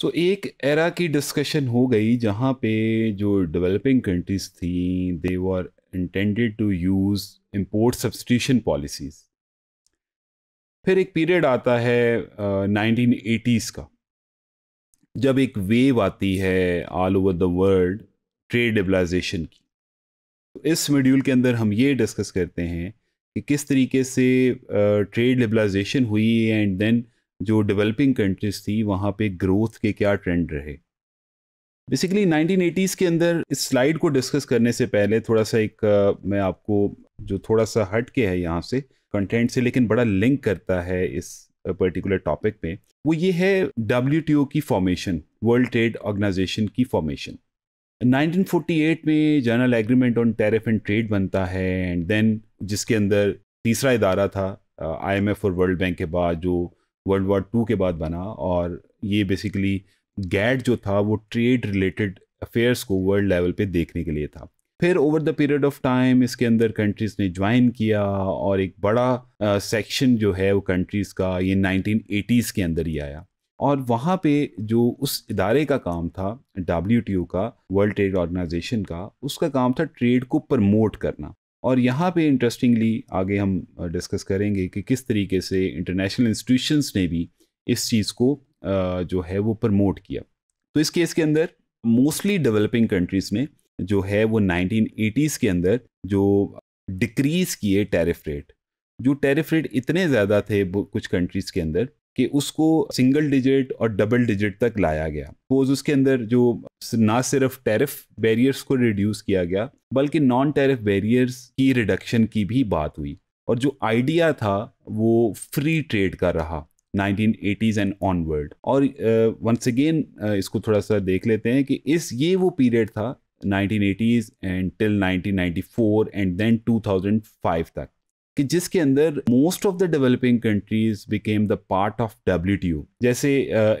सो तो so, एक era की डिस्कशन हो गई जहाँ पे जो डेवलपिंग कंट्रीज थी they were intended to use import substitution policies फिर एक पीरियड आता है नाइनटीन uh, एटीज़ का जब एक वेव आती है all over the world trade liberalisation की तो इस मेड्यूल के अंदर हम ये डिस्कस करते हैं कि किस तरीके से ट्रेड uh, लिबलाइजेशन हुई एंड देन जो डेवलपिंग कंट्रीज थी वहाँ पे ग्रोथ के क्या ट्रेंड रहे बेसिकली एटीज के अंदर इस स्लाइड को डिस्कस करने से पहले थोड़ा सा एक आ, मैं आपको जो थोड़ा सा हट के है यहाँ से कंटेंट से लेकिन बड़ा लिंक करता है इस पर्टिकुलर टॉपिक में वो ये है डब्ल्यू की फॉर्मेशन वर्ल्ड ट्रेड ऑर्गेनाइजेशन की फॉर्मेशन 1948 में general agreement on tariff and trade बनता है एंड देन जिसके अंदर तीसरा इदारा था आईएमएफ और वर्ल्ड बैंक के बाद जो वर्ल्ड वार टू के बाद बना और ये बेसिकली गैड जो था वो ट्रेड रिलेटेड अफेयर्स को वर्ल्ड लेवल पे देखने के लिए था फिर over the period of time इसके अंदर कंट्रीज़ ने ज्वाइन किया और एक बड़ा सेक्शन जो है वो कंट्रीज़ का ये 1980s के अंदर ही आया और वहाँ पे जो उस इदारे का काम था डब्ल्यू का वर्ल्ड ट्रेड ऑर्गेनाइजेशन का उसका काम था ट्रेड को प्रमोट करना और यहाँ पे इंटरेस्टिंगली आगे हम डिस्कस करेंगे कि किस तरीके से इंटरनेशनल इंस्टीट्यूशंस ने भी इस चीज़ को जो है वो प्रमोट किया तो इस केस के अंदर मोस्टली डेवलपिंग कंट्रीज़ में जो है वो 1980s के अंदर जो डिक्रीज़ किए टैरिफ रेट जो टैरिफ रेट इतने ज़्यादा थे कुछ कंट्रीज़ के अंदर कि उसको सिंगल डिजिट और डबल डिजिट तक लाया गया पोज उसके अंदर जो ना सिर्फ टैरिफ बैरियर्स को रिड्यूस किया गया बल्कि नॉन टैरिफ बैरियर्स की रिडक्शन की भी बात हुई और जो आइडिया था वो फ्री ट्रेड का रहा 1980s एंड ऑनवर्ड और वंस uh, अगेन uh, इसको थोड़ा सा देख लेते हैं कि इस ये वो पीरियड था 1980s and till 1994 and then 2005 तक कि जिसके अंदर most of the developing countries became the part of W जैसे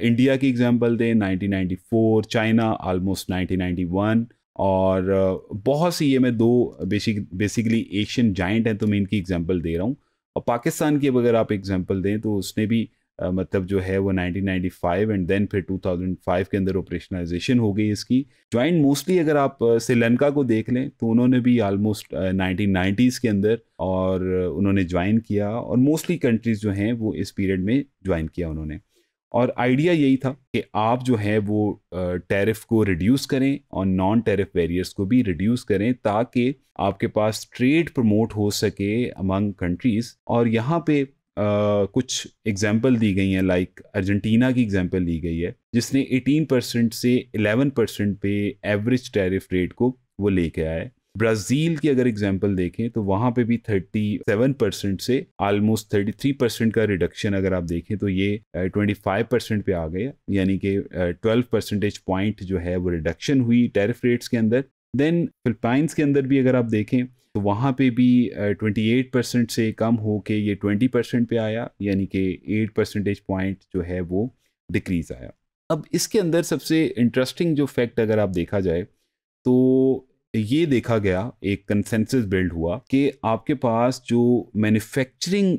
इंडिया की एग्जांपल दें 1994 चाइना ऑलमोस्ट 1991 और बहुत सी ये मैं दो बेसिक बेसिकली एशियन जाइंट हैं तो मैं इनकी एग्जांपल दे रहा हूँ और पाकिस्तान की अगर आप एग्जांपल दें तो उसने भी मतलब जो है वो 1995 एंड देन फिर 2005 के अंदर ऑपरेशनलाइजेशन हो गई इसकी ज्वाइंट मोस्टली अगर आप श्रीलंका को देख लें तो उन्होंने भी आलमोस्ट नाइनटीन नाइन्टीज़ के अंदर और उन्होंने ज्वाइन किया और मोस्टली कंट्रीज़ जो हैं वो इस पीरियड में ज्वाइन किया उन्होंने और आइडिया यही था कि आप जो है वो टैरिफ को रिड्यूस करें और नॉन टैरिफ बैरियर्स को भी रिड्यूस करें ताकि आपके पास ट्रेड प्रमोट हो सके अमंग कंट्रीज़ और यहाँ पे कुछ एग्जाम्पल दी गई हैं लाइक अर्जेंटीना की एग्जाम्पल दी गई है जिसने 18 परसेंट से 11 परसेंट पे एवरेज टैरिफ रेट को वो लेके आया है ब्राज़ील की अगर एग्जाम्पल देखें तो वहाँ पे भी 37 परसेंट से आलमोस्ट 33 परसेंट का रिडक्शन अगर आप देखें तो ये 25 परसेंट पे आ गया यानी कि 12 परसेंटेज पॉइंट जो है वो रिडक्शन हुई टैरिफ रेट्स के अंदर देन फिलिपाइंस के अंदर भी अगर आप देखें तो वहाँ पे भी ट्वेंटी एट परसेंट से कम हो के ये ट्वेंटी परसेंट पर आया यानी कि एट परसेंटेज पॉइंट जो है वो डिक्रीज़ आया अब इसके अंदर सबसे इंटरेस्टिंग जो फैक्ट अगर आप देखा जाए तो ये देखा गया एक कंसेंसस बिल्ड हुआ कि आपके पास जो मैन्युफैक्चरिंग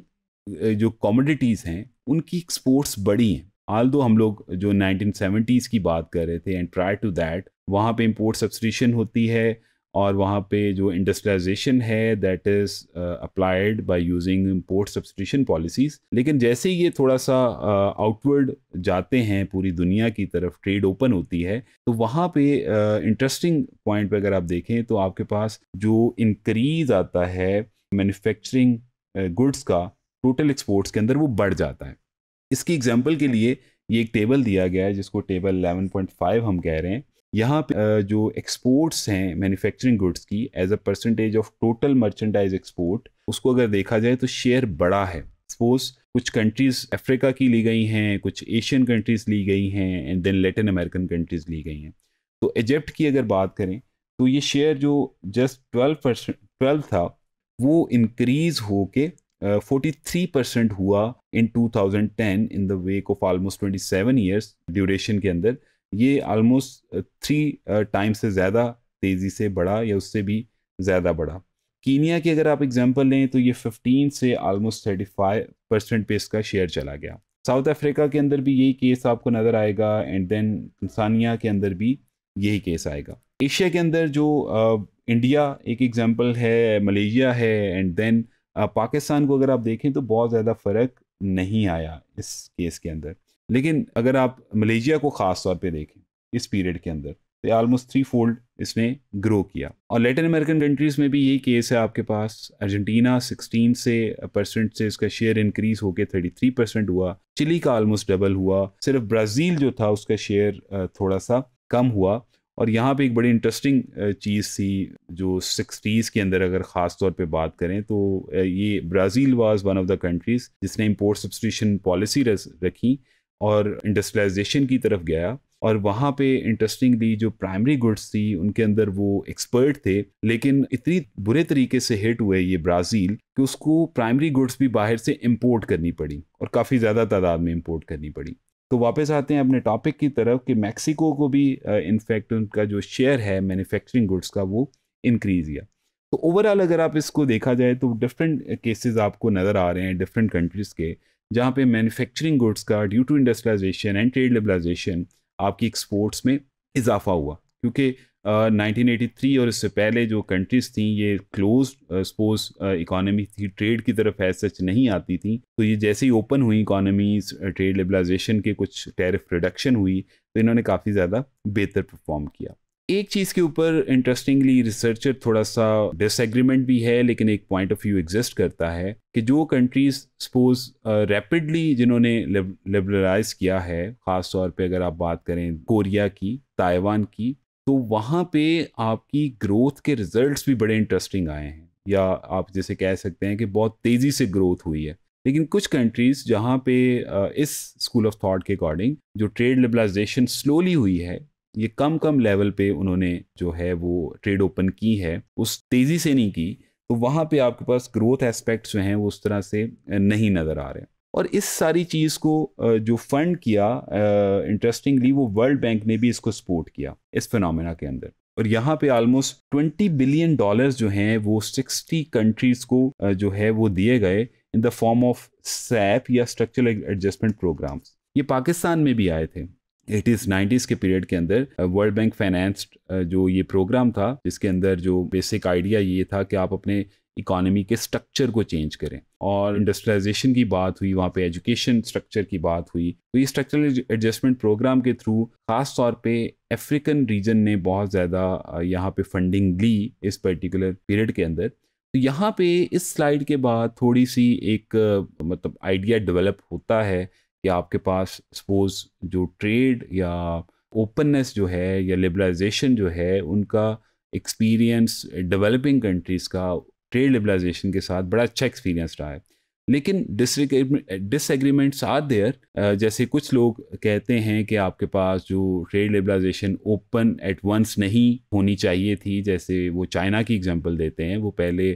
जो कॉमोडिटीज़ हैं उनकी एक्सपोर्ट्स बड़ी हैं आल दो हम लोग जो 1970s की बात कर रहे थे एंड प्रायर टू दैट वहाँ पे इम्पोर्ट सब्सटीशन होती है और वहाँ पे जो इंडस्ट्रियलाइजेशन है that is applied by using import substitution policies लेकिन जैसे ही ये थोड़ा सा आउटवर्ड uh, जाते हैं पूरी दुनिया की तरफ ट्रेड ओपन होती है तो वहाँ पे इंटरेस्टिंग पॉइंट पर अगर आप देखें तो आपके पास जो इनक्रीज आता है मैन्युफैक्चरिंग गुड्स uh, का टोटल एक्सपोर्ट्स के अंदर वो बढ़ जाता है इसकी एग्जाम्पल के लिए ये एक टेबल दिया गया है जिसको टेबल 11.5 हम कह रहे हैं यहाँ पे जो एक्सपोर्ट्स हैं मैन्युफैक्चरिंग गुड्स की as a percentage of total merchandise export उसको अगर देखा जाए तो शेयर बड़ा है सपोज कुछ कंट्रीज अफ्रीका की ली गई हैं कुछ एशियन कंट्रीज ली गई हैं and then Latin American countries ली गई हैं तो इजिप्ट की अगर बात करें तो ये शेयर जो जस्ट ट्वेल्व परसेंट ट्वेल्व था वो इंक्रीज हो के फोर्टी थ्री परसेंट हुआ in two thousand ten in the wake of almost twenty seven years duration के अंदर ये आलमोस्ट थ्री टाइम से ज़्यादा तेज़ी से बढ़ा या उससे भी ज़्यादा बढ़ा कीनिया की अगर आप एग्जांपल लें तो ये 15 से आलमोस्ट 35 परसेंट पे इसका शेयर चला गया साउथ अफ्रीका के अंदर भी यही केस आपको नज़र आएगा एंड देन तंसानिया के अंदर भी यही केस आएगा एशिया के अंदर जो uh, इंडिया एक एग्जाम्पल है मलेशिया है एंड देन uh, पाकिस्तान को अगर आप देखें तो बहुत ज़्यादा फ़र्क नहीं आया इस केस के अंदर लेकिन अगर आप मलेशिया को ख़ास तौर पे देखें इस पीरियड के अंदर तो आलमोस्ट थ्री फोल्ड इसने ग्रो किया और लेटिन अमेरिकन कंट्रीज़ में भी यही केस है आपके पास अर्जेंटीना 16 से परसेंट से इसका शेयर इंक्रीज होकर 33 परसेंट हुआ चिली का आलमोस्ट डबल हुआ सिर्फ ब्राज़ील जो था उसका शेयर थोड़ा सा कम हुआ और यहाँ पे एक बड़ी इंटरेस्टिंग चीज़ थी जो सिक्सटीज़ के अंदर अगर ख़ास तौर पे बात करें तो ये Brazil was one of the countries जिसने इम्पोर्ट सब्सटीशन पॉलिसी रखी और इंडस्ट्रियलाइजेशन की तरफ गया और वहाँ पे इंटरेस्टिंगली जो प्राइमरी गुड्स थी उनके अंदर वो एक्सपर्ट थे लेकिन इतनी बुरे तरीके से हिट हुए ये ब्राज़ील कि उसको प्राइमरी गुड्स भी बाहर से इम्पोर्ट करनी पड़ी और काफ़ी ज़्यादा तादाद में इम्पोर्ट करनी पड़ी तो वापस आते हैं अपने टॉपिक की तरफ कि मैक्सिको को भी इनफैक्ट uh, उनका जो शेयर है मैन्युफैक्चरिंग गुड्स का वो इंक्रीज किया तो ओवरऑल अगर आप इसको देखा जाए तो डिफरेंट केसेस आपको नज़र आ रहे हैं डिफरेंट कंट्रीज़ के जहाँ पे मैन्युफैक्चरिंग गुड्स का due to industrialisation and trade liberalisation आपकी एक्सपोर्ट्स में इजाफा हुआ क्योंकि नाइनटीन एटी थ्री और इससे पहले जो कंट्रीज़ थी ये क्लोज स्पोज इकानमी थी ट्रेड की तरफ ऐसे सच नहीं आती थी तो ये जैसे ही ओपन हुई इकानमीज ट्रेड लिबलाइजेशन के कुछ टैरिफ रिडक्शन हुई तो इन्होंने काफ़ी ज़्यादा बेहतर परफॉर्म किया एक चीज़ के ऊपर इंटरेस्टिंगली रिसर्चर थोड़ा सा डिसएग्रीमेंट भी है लेकिन एक पॉइंट ऑफ व्यू एग्जिस्ट करता है कि जो कंट्रीज सपोज रैपिडली जिन्होंने लिबरलाइज किया है ख़ास तौर पे अगर आप बात करें कोरिया की ताइवान की तो वहाँ पे आपकी ग्रोथ के रिजल्ट्स भी बड़े इंटरेस्टिंग आए हैं या आप जैसे कह सकते हैं कि बहुत तेज़ी से ग्रोथ हुई है लेकिन कुछ कंट्रीज़ जहाँ पे uh, इस स्कूल ऑफ थॉट के अकॉर्डिंग जो ट्रेड लिबलाइजेशन स्लोली हुई है ये कम कम लेवल पे उन्होंने जो है वो ट्रेड ओपन की है उस तेज़ी से नहीं की तो वहाँ पे आपके पास ग्रोथ एस्पेक्ट्स जो हैं वो उस तरह से नहीं नज़र आ रहे और इस सारी चीज़ को जो फंड किया इंटरेस्टिंगली वो वर्ल्ड बैंक ने भी इसको सपोर्ट किया इस फिनमिना के अंदर और यहाँ पे ऑलमोस्ट ट्वेंटी बिलियन डॉलर्स जो हैं वो सिक्सटी कंट्रीज़ को जो है वो दिए गए in the form of SAP या स्ट्रक्चरल एडजस्टमेंट प्रोग्राम्स ये पाकिस्तान में भी आए थे एटीज़ नाइन्टीज़ के पीरियड के अंदर वर्ल्ड बैंक फाइनेंस्ड जो ये प्रोग्राम था जिसके अंदर जो बेसिक आइडिया ये था कि आप अपने इकोनॉमी के स्ट्रक्चर को चेंज करें और इंडस्ट्रियलाइजेशन की बात हुई वहाँ पे एजुकेशन स्ट्रक्चर की बात हुई तो ये स्ट्रक्चरल एडजस्टमेंट प्रोग्राम के थ्रू खास तौर पे अफ्रीकन रीजन ने बहुत ज़्यादा uh, यहाँ पे फंडिंग ली इस पर्टिकुलर पीरियड के अंदर तो यहाँ पे इस स्लाइड के बाद थोड़ी सी एक uh, मतलब आइडिया डेवलप होता है या आपके पास सपोज जो ट्रेड या ओपननेस जो है या लिबलाइजेशन जो है उनका एक्सपीरियंस डेवलपिंग कंट्रीज़ का ट्रेड लिबलाइजेशन के साथ बड़ा अच्छा एक्सपीरियंस रहा है लेकिन डिसएग्रीमेंट्स आर देयर जैसे कुछ लोग कहते हैं कि आपके पास जो trade liberalisation open at once नहीं होनी चाहिए थी जैसे वो चाइना की एग्जांपल देते हैं वो पहले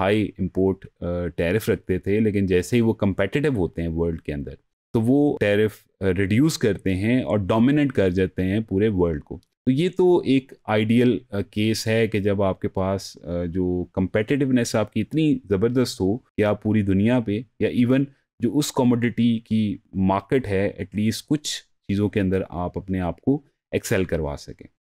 हाई इंपोर्ट टैरिफ रखते थे लेकिन जैसे ही वो कंपेटिटिव होते हैं वर्ल्ड के अंदर तो वो टैरिफ रिड्यूस uh, करते हैं और डोमिनेट कर जाते हैं पूरे वर्ल्ड को तो ये तो एक आइडियल केस uh, है कि जब आपके पास uh, जो कंपेटिटिवनेस आपकी इतनी ज़बरदस्त हो कि आप पूरी दुनिया पे या इवन जो उस कमोडिटी की मार्केट है एटलीस्ट कुछ चीज़ों के अंदर आप अपने आप को एक्सेल करवा सकें